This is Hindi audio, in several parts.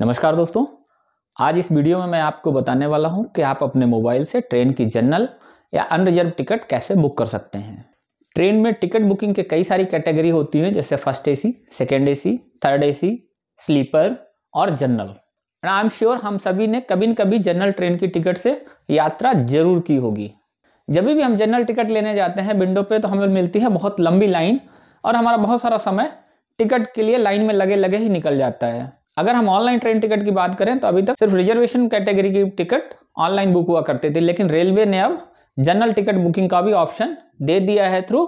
नमस्कार दोस्तों आज इस वीडियो में मैं आपको बताने वाला हूं कि आप अपने मोबाइल से ट्रेन की जनरल या अनरिजर्व टिकट कैसे बुक कर सकते हैं ट्रेन में टिकट बुकिंग के कई सारी कैटेगरी होती हैं जैसे first AC, second AC, third AC, sleeper और general and I am sure हम सभी ने कभी न कभी जनरल ट्रेन की टिकट से यात्रा जरूर की होगी जब भी हम जनरल टिकट लेने जाते हैं विंडो पर तो हमें मिलती है बहुत लंबी लाइन और हमारा बहुत सारा समय टिकट के लिए लाइन में लगे लगे ही निकल जाता है अगर हम ऑनलाइन ट्रेन टिकट की बात करें तो अभी तक सिर्फ रिजर्वेशन कैटेगरी की टिकट ऑनलाइन बुक हुआ करते थे लेकिन रेलवे ने अब जनरल टिकट बुकिंग का भी ऑप्शन दे दिया है थ्रू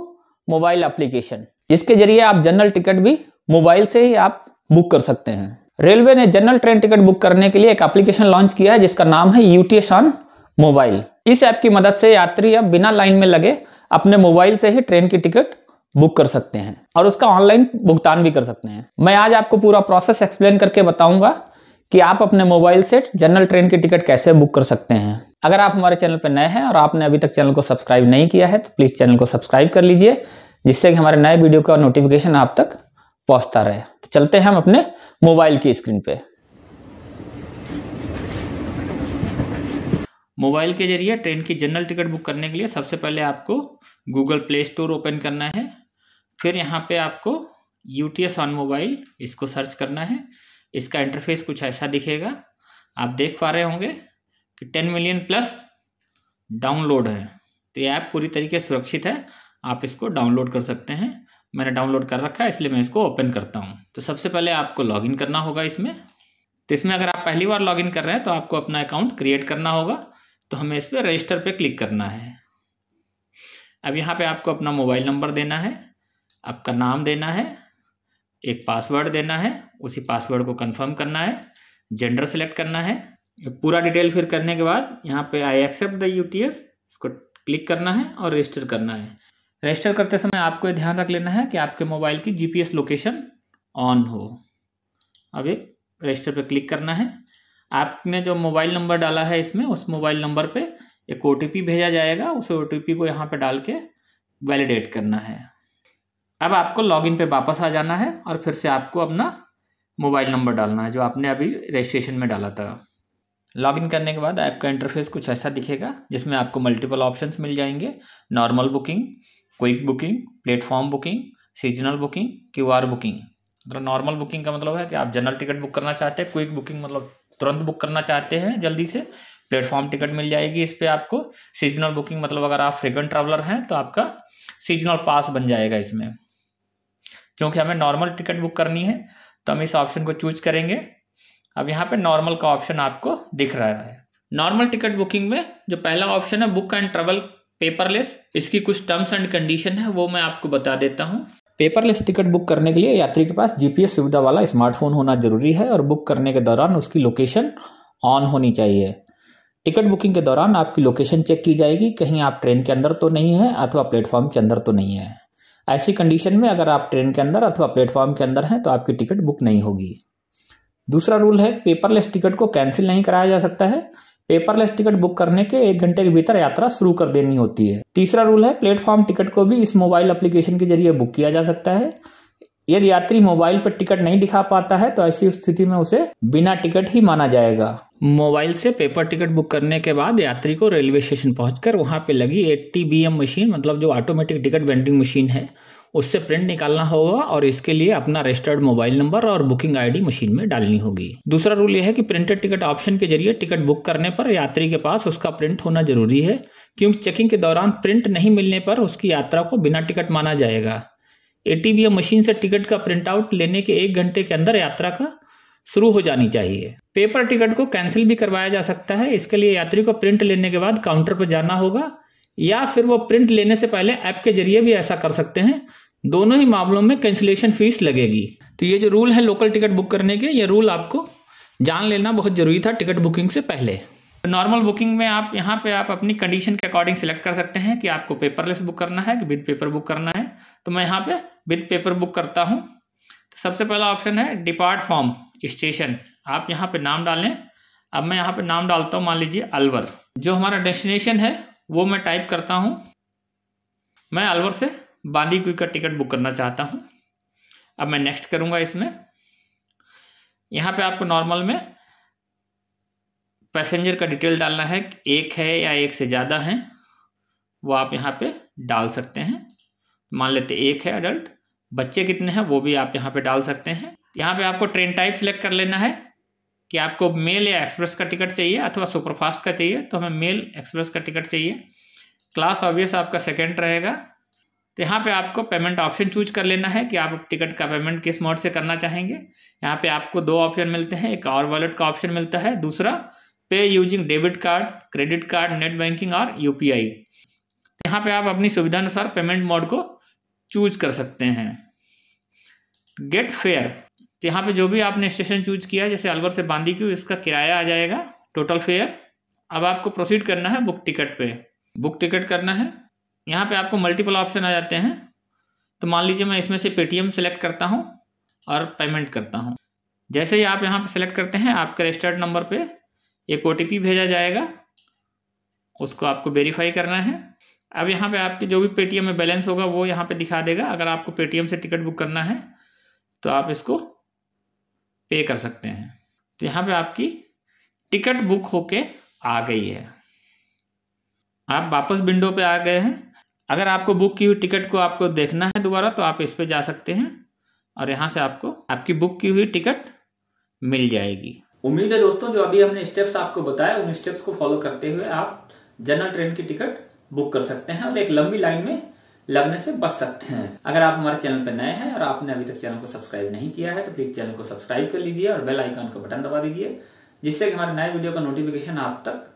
मोबाइल एप्लीकेशन जिसके जरिए आप जनरल टिकट भी मोबाइल से ही आप बुक कर सकते हैं रेलवे ने जनरल ट्रेन टिकट बुक करने के लिए एक एप्लीकेशन लॉन्च किया है जिसका नाम है यूटीएस ऑन मोबाइल इस ऐप की मदद से यात्री अब बिना लाइन में लगे अपने मोबाइल से ही ट्रेन की टिकट बुक कर सकते हैं और उसका ऑनलाइन भुगतान भी कर सकते हैं मैं आज आपको पूरा प्रोसेस एक्सप्लेन करके बताऊंगा कि आप अपने मोबाइल से जनरल ट्रेन की टिकट कैसे बुक कर सकते हैं अगर आप हमारे चैनल पर नए हैं और आपने अभी तक चैनल को सब्सक्राइब नहीं किया है तो प्लीज़ चैनल को सब्सक्राइब कर लीजिए जिससे कि हमारे नए वीडियो का नोटिफिकेशन आप तक पहुंचता रहे तो चलते हैं हम अपने मोबाइल की स्क्रीन पे मोबाइल के जरिए ट्रेन की जनरल टिकट बुक करने के लिए सबसे पहले आपको गूगल प्ले स्टोर ओपन करना है फिर यहाँ पे आपको U T S on mobile इसको सर्च करना है इसका इंटरफेस कुछ ऐसा दिखेगा आप देख पा रहे होंगे कि टेन मिलियन प्लस डाउनलोड है तो ये ऐप पूरी तरीके से सुरक्षित है आप इसको डाउनलोड कर सकते हैं मैंने डाउनलोड कर रखा है इसलिए मैं इसको ओपन करता हूँ तो सबसे पहले आपको लॉगिन करना होगा इसमें तो इसमें अगर आप पहली बार लॉगिन कर रहे हैं तो आपको अपना अकाउंट क्रिएट करना होगा तो हमें इस पर रजिस्टर पर क्लिक करना है अब यहाँ पे आपको अपना मोबाइल नंबर देना है आपका नाम देना है एक पासवर्ड देना है उसी पासवर्ड को कंफर्म करना है जेंडर सेलेक्ट करना है पूरा डिटेल फिर करने के बाद यहाँ पे आई एक्सेप्ट द यू इसको क्लिक करना है और रजिस्टर करना है रजिस्टर करते समय आपको ये ध्यान रख लेना है कि आपके मोबाइल की जीपीएस लोकेशन ऑन हो अब एक रजिस्टर पर क्लिक करना है आपने जो मोबाइल नंबर डाला है इसमें उस मोबाइल नंबर पर एक ओ भेजा जाएगा उस ओ को यहाँ पर डाल के वैलिडेट करना है अब आपको लॉगिन पे वापस आ जाना है और फिर से आपको अपना मोबाइल नंबर डालना है जो आपने अभी रजिस्ट्रेशन में डाला था लॉगिन करने के बाद आपका इंटरफेस कुछ ऐसा दिखेगा जिसमें आपको मल्टीपल ऑप्शंस मिल जाएंगे normal booking quick booking platform booking seasonal booking QR booking मतलब नॉर्मल बुकिंग का मतलब है कि आप जनरल टिकट बुक करना चाहते हैं क्विक बुकिंग मतलब तुरंत बुक करना चाहते हैं जल्दी से प्लेटफॉर्म टिकट मिल जाएगी इस पर आपको सीजनल बुकिंग मतलब अगर आप फ्रिक्वेंट ट्रैवलर हैं तो आपका सीजनल पास बन जाएगा इसमें क्योंकि हमें नॉर्मल टिकट बुक करनी है तो हम इस ऑप्शन को चूज करेंगे अब यहाँ पे नॉर्मल का ऑप्शन आपको दिख रहा है नॉर्मल टिकट बुकिंग में जो पहला ऑप्शन है बुक एंड ट्रेवल पेपरलेस इसकी कुछ टर्म्स एंड कंडीशन है वो मैं आपको बता देता हूँ पेपरलेस टिकट बुक करने के लिए यात्री के पास जीपीएस सुविधा वाला स्मार्टफोन होना जरूरी है और बुक करने के दौरान उसकी लोकेशन ऑन होनी चाहिए टिकट बुकिंग के दौरान आपकी लोकेशन चेक की जाएगी कहीं आप ट्रेन के अंदर तो नहीं है अथवा प्लेटफॉर्म के अंदर तो नहीं है ऐसी कंडीशन में अगर आप ट्रेन के अंदर अथवा प्लेटफॉर्म के अंदर हैं तो आपकी टिकट बुक नहीं होगी दूसरा रूल है पेपरलेस टिकट को कैंसिल नहीं कराया जा सकता है पेपरलेस टिकट बुक करने के एक घंटे के भीतर यात्रा शुरू कर देनी होती है तीसरा रूल है प्लेटफॉर्म टिकट को भी इस मोबाइल एप्लीकेशन के जरिए बुक किया जा सकता है यदि यात्री मोबाइल पर टिकट नहीं दिखा पाता है तो ऐसी स्थिति में उसे बिना टिकट ही माना जाएगा मोबाइल से पेपर टिकट बुक करने के बाद यात्री को रेलवे स्टेशन पहुंचकर वहां पे लगी एट्टी बी मशीन मतलब जो ऑटोमेटिक टिकट वेंडिंग मशीन है उससे प्रिंट निकालना होगा और इसके लिए अपना रजिस्टर्ड मोबाइल नंबर और बुकिंग आईडी मशीन में डालनी होगी दूसरा रूल यह है कि प्रिंटेड टिकट ऑप्शन के जरिए टिकट बुक करने पर यात्री के पास उसका प्रिंट होना जरूरी है क्योंकि चेकिंग के दौरान प्रिंट नहीं मिलने पर उसकी यात्रा को बिना टिकट माना जाएगा ए मशीन से टिकट का प्रिंट आउट लेने के एक घंटे के अंदर यात्रा का शुरू हो जानी चाहिए पेपर टिकट को कैंसिल भी करवाया जा सकता है इसके लिए यात्री को प्रिंट लेने के बाद काउंटर पर जाना होगा या फिर वो प्रिंट लेने से पहले ऐप के जरिए भी ऐसा कर सकते हैं दोनों ही मामलों में कैंसिलेशन फीस लगेगी तो ये जो रूल है लोकल टिकट बुक करने के ये रूल आपको जान लेना बहुत ज़रूरी था टिकट बुकिंग से पहले नॉर्मल तो बुकिंग में आप यहाँ पे आप अपनी कंडीशन के अकॉर्डिंग सिलेक्ट कर सकते हैं कि आपको पेपरलेस बुक करना है कि विद पेपर बुक करना है तो मैं यहाँ पे विद पेपर बुक करता हूँ तो सबसे पहला ऑप्शन है डिपार्ट फॉर्म स्टेशन आप यहाँ पे नाम डालें अब मैं यहाँ पे नाम डालता हूँ मान लीजिए अलवर जो हमारा डेस्टिनेशन है वो मैं टाइप करता हूँ मैं अलवर से बांदीकुई का टिकट बुक करना चाहता हूँ अब मैं नेक्स्ट करूँगा इसमें यहाँ पे आपको नॉर्मल में पैसेंजर का डिटेल डालना है एक है या एक से ज़्यादा हैं वो आप यहाँ पे डाल सकते हैं मान लेते एक है अडल्ट बच्चे कितने हैं वो भी आप यहाँ पे डाल सकते हैं यहाँ पे आपको ट्रेन टाइप सेलेक्ट कर लेना है कि आपको मेल या एक्सप्रेस का टिकट चाहिए अथवा सुपरफास्ट का चाहिए तो हमें मेल एक्सप्रेस का टिकट चाहिए क्लास ऑब्वियस आपका सेकेंड रहेगा तो यहाँ पे आपको पेमेंट ऑप्शन चूज कर लेना है कि आप टिकट का पेमेंट किस मोड से करना चाहेंगे यहाँ पे आपको दो ऑप्शन मिलते हैं एक और वॉलेट का ऑप्शन मिलता है दूसरा तो pay using debit card credit card net banking और यू पी आई यहाँ पर आप अपनी सुविधानुसार पेमेंट मोड को चूज कर सकते हैं गेट फेयर तो यहाँ पे जो भी आपने स्टेशन चूज किया जैसे अलवर से बांदी क्यू इसका किराया आ जाएगा टोटल फेयर अब आपको प्रोसीड करना है बुक टिकट पे बुक टिकट करना है यहाँ पे आपको मल्टीपल ऑप्शन आ जाते हैं तो मान लीजिए मैं इसमें से पेटीएम सेलेक्ट करता हूँ और पेमेंट करता हूँ जैसे ही आप यहाँ पर सेलेक्ट करते हैं आपके रजिस्टर्ड नंबर पर एक ओ भेजा जाएगा उसको आपको वेरीफाई करना है अब यहाँ पे आपके जो भी पेटीएम में बैलेंस होगा वो यहाँ पे दिखा देगा अगर आपको पेटीएम से टिकट बुक करना है तो आप इसको पे कर सकते हैं तो यहाँ पे आपकी टिकट बुक होके आ गई है आप वापस विंडो पे आ गए हैं अगर आपको बुक की हुई टिकट को आपको देखना है दोबारा तो आप इस पर जा सकते हैं और यहाँ से आपको आपकी बुक की हुई टिकट मिल जाएगी उम्मीद है दोस्तों जो अभी हमने स्टेप्स आपको बताया उन स्टेप्स को फॉलो करते हुए आप जनरल ट्रेन की टिकट बुक कर सकते हैं और एक लंबी लाइन में लगने से बच सकते हैं अगर आप हमारे चैनल पर नए हैं और आपने अभी तक चैनल को सब्सक्राइब नहीं किया है तो प्लीज चैनल को सब्सक्राइब कर लीजिए और बेल आइकॉन का बटन दबा दीजिए जिससे कि हमारे नए वीडियो का नोटिफिकेशन आप तक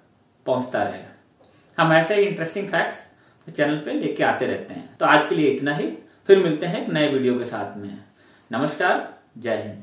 पहुंचता रहेगा हम ऐसे ही इंटरेस्टिंग फैक्ट्स चैनल पे लेके आते रहते हैं तो आज के लिए इतना ही फिर मिलते हैं एक नए वीडियो के साथ में नमस्कार जय हिंद